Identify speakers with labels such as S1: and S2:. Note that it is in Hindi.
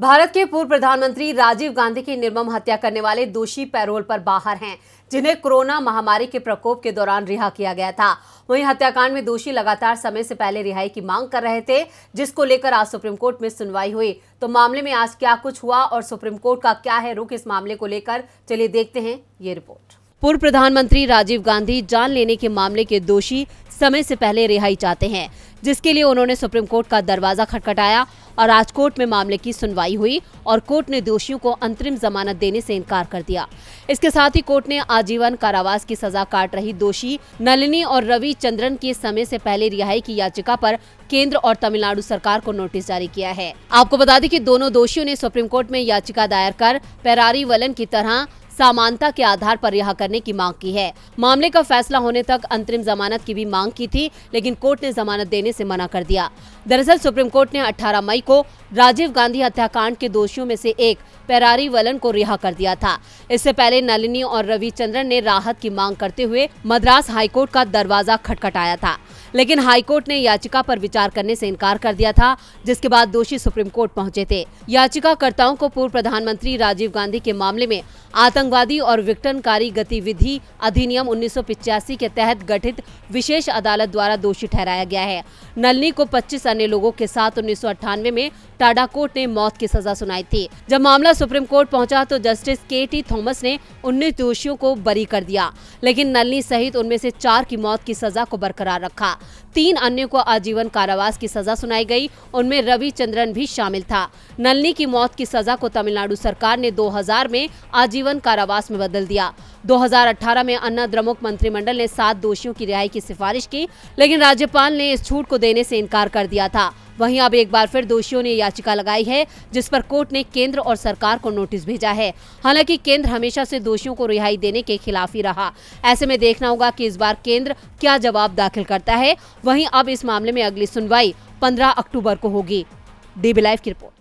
S1: भारत के पूर्व प्रधानमंत्री राजीव गांधी की निर्मम हत्या करने वाले दोषी पैरोल पर बाहर हैं जिन्हें कोरोना महामारी के प्रकोप के दौरान रिहा किया गया था वहीं हत्याकांड में दोषी लगातार समय से पहले रिहाई की मांग कर रहे थे जिसको लेकर आज सुप्रीम कोर्ट में सुनवाई हुई तो मामले में आज क्या कुछ हुआ और सुप्रीम कोर्ट का क्या है रुख इस मामले को लेकर चलिए देखते हैं ये रिपोर्ट पूर्व प्रधानमंत्री राजीव गांधी जान लेने के मामले के दोषी समय से पहले रिहाई चाहते हैं जिसके लिए उन्होंने सुप्रीम कोर्ट का दरवाजा खटखटाया और कोर्ट में मामले की सुनवाई हुई और कोर्ट ने दोषियों को अंतरिम जमानत देने से इनकार कर दिया इसके साथ ही कोर्ट ने आजीवन कारावास की सजा काट रही दोषी नलिनी और रवि चंद्रन की समय से पहले रिहाई की याचिका पर केंद्र और तमिलनाडु सरकार को नोटिस जारी किया है आपको बता दें कि दोनों दोषियों ने सुप्रीम कोर्ट में याचिका दायर कर पेरारी वलन की तरह समानता के आधार पर रिहा करने की मांग की है मामले का फैसला होने तक अंतरिम जमानत की भी मांग की थी लेकिन कोर्ट ने जमानत देने से मना कर दिया दरअसल सुप्रीम कोर्ट ने 18 मई को राजीव गांधी हत्याकांड के दोषियों में से एक पेरारी वलन को रिहा कर दिया था इससे पहले नलिनी और रविचंद्रन ने राहत की मांग करते हुए मद्रास हाईकोर्ट का दरवाजा खटखटाया था लेकिन हाईकोर्ट ने याचिका पर विचार करने से इनकार कर दिया था जिसके बाद दोषी सुप्रीम कोर्ट पहुंचे थे याचिकाकर्ताओं को पूर्व प्रधानमंत्री राजीव गांधी के मामले में आतंकवादी और विघटनकारी गतिविधि अधिनियम उन्नीस के तहत गठित विशेष अदालत द्वारा दोषी ठहराया गया है नलनी को 25 अन्य लोगों के साथ उन्नीस में टाडा कोर्ट ने मौत की सजा सुनाई थी जब मामला सुप्रीम कोर्ट पहुंचा तो जस्टिस के टी थॉमस ने उन्नीस दोषियों को बरी कर दिया लेकिन नलनी सहित उनमें से चार की मौत की सजा को बरकरार रखा तीन अन्य को आजीवन कारावास की सजा सुनाई गई उनमें चंद्रन भी शामिल था नलनी की मौत की सजा को तमिलनाडु सरकार ने 2000 में आजीवन कारावास में बदल दिया 2018 में अन्ना द्रमुक मंत्रिमंडल ने सात दोषियों की रिहाई की सिफारिश की लेकिन राज्यपाल ने इस छूट को देने से इनकार कर दिया था वहीं अब एक बार फिर दोषियों ने याचिका लगाई है जिस पर कोर्ट ने केंद्र और सरकार को नोटिस भेजा है हालांकि केंद्र हमेशा से दोषियों को रिहाई देने के खिलाफ ही रहा ऐसे में देखना होगा कि इस बार केंद्र क्या जवाब दाखिल करता है वहीं अब इस मामले में अगली सुनवाई पंद्रह अक्टूबर को होगी डीबी लाइव की रिपोर्ट